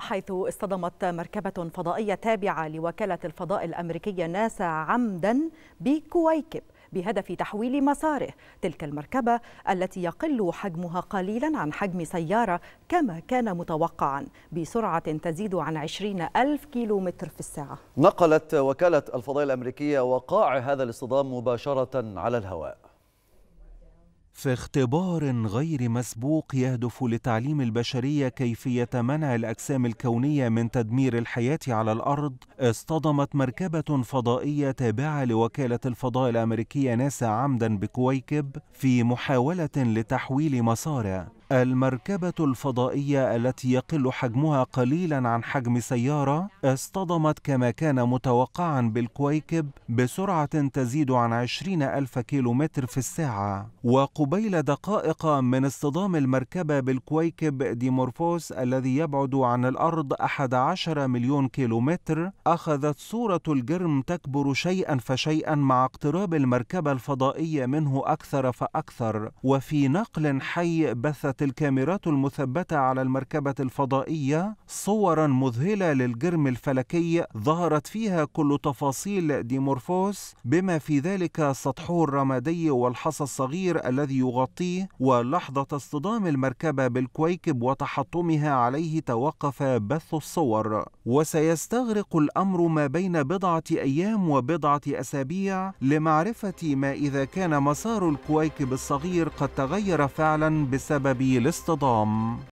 حيث اصطدمت مركبة فضائية تابعة لوكالة الفضاء الأمريكية ناسا عمدا بكويكب بهدف تحويل مساره تلك المركبة التي يقل حجمها قليلا عن حجم سيارة كما كان متوقعا بسرعة تزيد عن 20 ألف كيلومتر في الساعة نقلت وكالة الفضاء الأمريكية وقاع هذا الاصطدام مباشرة على الهواء في اختبار غير مسبوق يهدف لتعليم البشريه كيفيه منع الاجسام الكونيه من تدمير الحياه على الارض اصطدمت مركبه فضائيه تابعه لوكاله الفضاء الامريكيه ناسا عمدا بكويكب في محاوله لتحويل مساره المركبة الفضائية التي يقل حجمها قليلا عن حجم سيارة اصطدمت كما كان متوقعا بالكويكب بسرعة تزيد عن 20 ألف كيلومتر في الساعة وقبيل دقائق من اصطدام المركبة بالكويكب ديمورفوس الذي يبعد عن الأرض 11 مليون كيلومتر أخذت صورة الجرم تكبر شيئا فشيئا مع اقتراب المركبة الفضائية منه أكثر فأكثر وفي نقل حي بثت أخذت الكاميرات المثبتة على المركبة الفضائية صورا مذهلة للجرم الفلكي ظهرت فيها كل تفاصيل ديمورفوس بما في ذلك سطحه الرمادي والحصى الصغير الذي يغطيه ولحظة اصطدام المركبة بالكويكب وتحطمها عليه توقف بث الصور وسيستغرق الأمر ما بين بضعة أيام وبضعة أسابيع لمعرفة ما إذا كان مسار الكويكب الصغير قد تغير فعلا بسبب الاصطدام